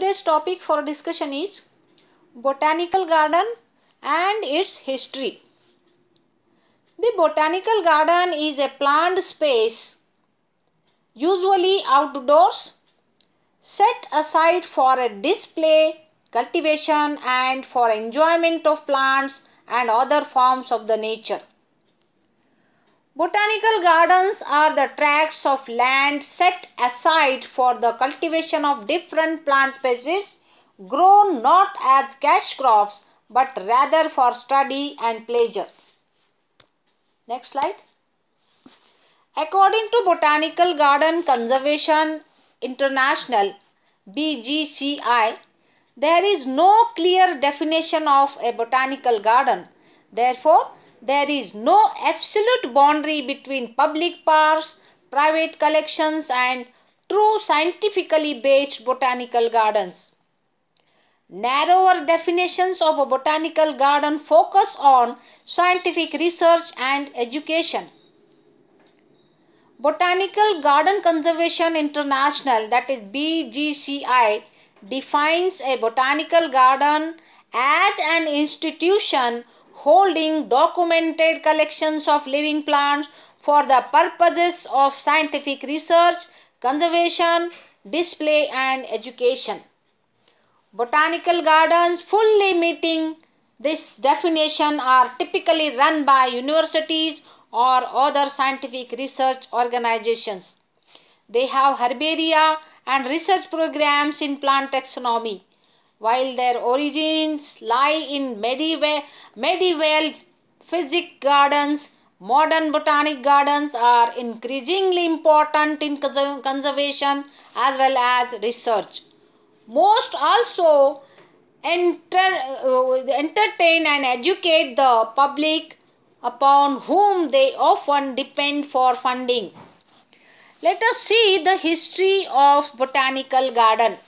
Today's topic for discussion is Botanical Garden and its history. The botanical garden is a planned space, usually outdoors, set aside for a display, cultivation, and for enjoyment of plants and other forms of the nature. Botanical gardens are the tracts of land set aside for the cultivation of different plant species grown not as cash crops but rather for study and pleasure. Next slide. According to Botanical Garden Conservation International BGCI, there is no clear definition of a botanical garden. Therefore, there is no absolute boundary between public parks, private collections and true scientifically based botanical gardens. Narrower definitions of a botanical garden focus on scientific research and education. Botanical Garden Conservation International that is BGCI defines a botanical garden as an institution holding documented collections of living plants for the purposes of scientific research, conservation, display and education. Botanical gardens fully meeting this definition are typically run by universities or other scientific research organizations. They have herbaria and research programs in plant taxonomy while their origins lie in medieval, medieval physic gardens, modern botanic gardens are increasingly important in conservation as well as research. Most also enter, uh, entertain and educate the public upon whom they often depend for funding. Let us see the history of botanical garden.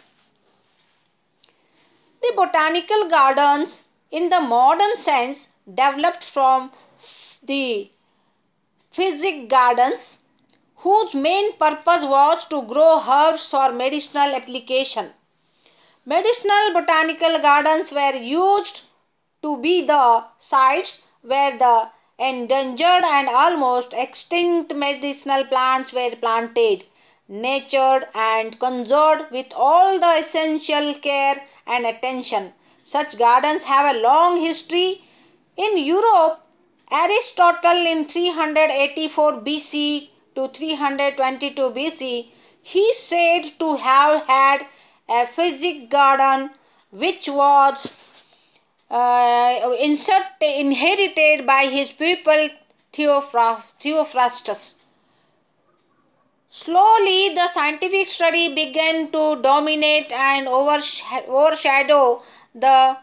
The botanical gardens in the modern sense developed from the physic gardens whose main purpose was to grow herbs for medicinal application. Medicinal botanical gardens were used to be the sites where the endangered and almost extinct medicinal plants were planted nurtured and conserved with all the essential care and attention. Such gardens have a long history. In Europe, Aristotle in 384 BC to 322 BC, he said to have had a physic garden which was uh, insert, inherited by his pupil Theophrastus. Slowly, the scientific study began to dominate and overshadow the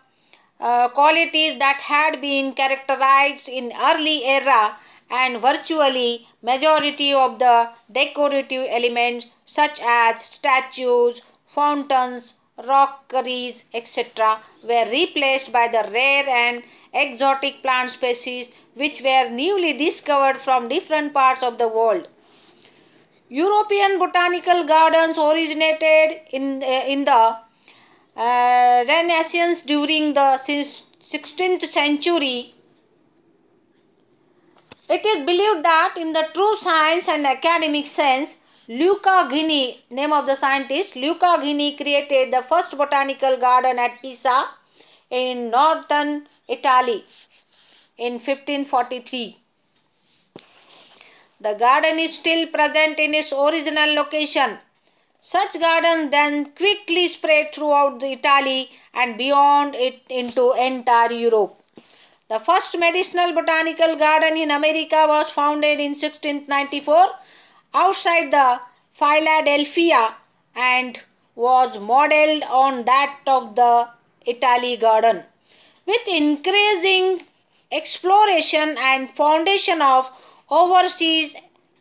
uh, qualities that had been characterized in early era and virtually majority of the decorative elements such as statues, fountains, rockeries, etc. were replaced by the rare and exotic plant species which were newly discovered from different parts of the world. European botanical gardens originated in, eh, in the uh, Renaissance during the 16th century. It is believed that in the true science and academic sense, Luca Ghini, name of the scientist, Luca Ghini created the first botanical garden at Pisa in northern Italy in 1543. The garden is still present in its original location. Such gardens then quickly spread throughout Italy and beyond it into entire Europe. The first medicinal botanical garden in America was founded in 1694 outside the Philadelphia and was modeled on that of the Italy garden. With increasing exploration and foundation of overseas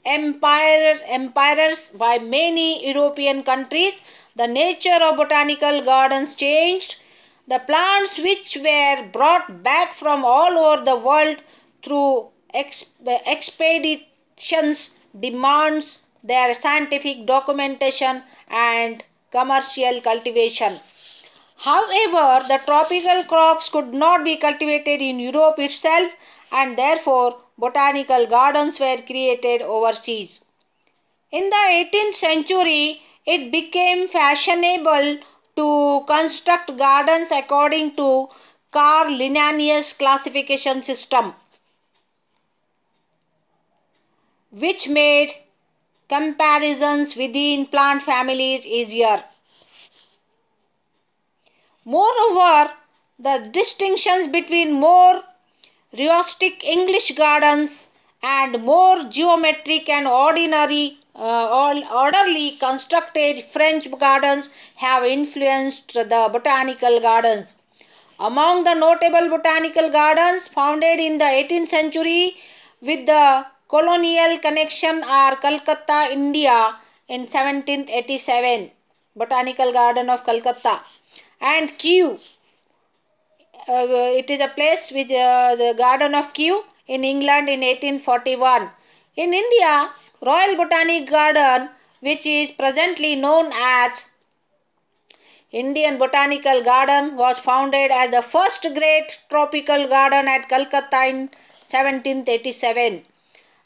empire, empires by many European countries, the nature of botanical gardens changed. The plants which were brought back from all over the world through expeditions demands their scientific documentation and commercial cultivation. However, the tropical crops could not be cultivated in Europe itself and therefore botanical gardens were created overseas. In the 18th century, it became fashionable to construct gardens according to Carl Linnaeus classification system which made comparisons within plant families easier. Moreover, the distinctions between more rheostic English gardens and more geometric and ordinary uh, orderly constructed French gardens have influenced the botanical gardens. Among the notable botanical gardens founded in the 18th century with the colonial connection are Calcutta, India in 1787, Botanical Garden of Calcutta and Kew. Uh, it is a place with uh, the Garden of Kew in England in 1841. In India, Royal Botanic Garden, which is presently known as Indian Botanical Garden, was founded as the first great tropical garden at Calcutta in 1787.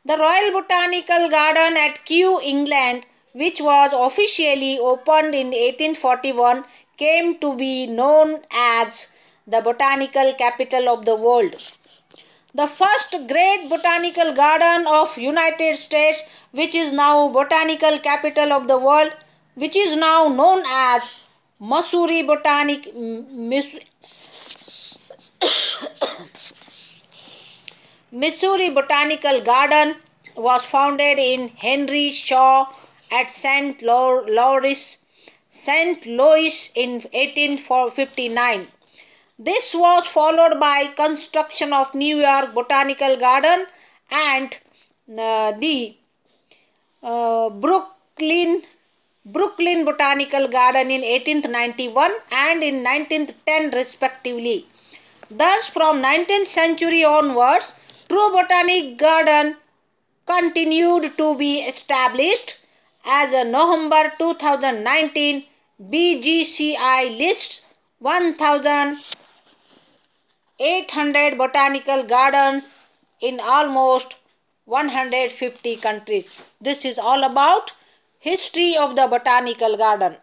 The Royal Botanical Garden at Kew, England, which was officially opened in 1841, came to be known as the botanical capital of the world. The first great botanical garden of United States which is now botanical capital of the world which is now known as Missouri Botanic Missouri Botanical Garden was founded in Henry Shaw at St. Louis St. Louis in 1859. This was followed by construction of New York Botanical Garden and uh, the uh, Brooklyn Brooklyn Botanical Garden in 1891 and in 1910 respectively. Thus from 19th century onwards, true botanic garden continued to be established as a November 2019 BGCI lists 1,800 botanical gardens in almost 150 countries. This is all about history of the botanical garden.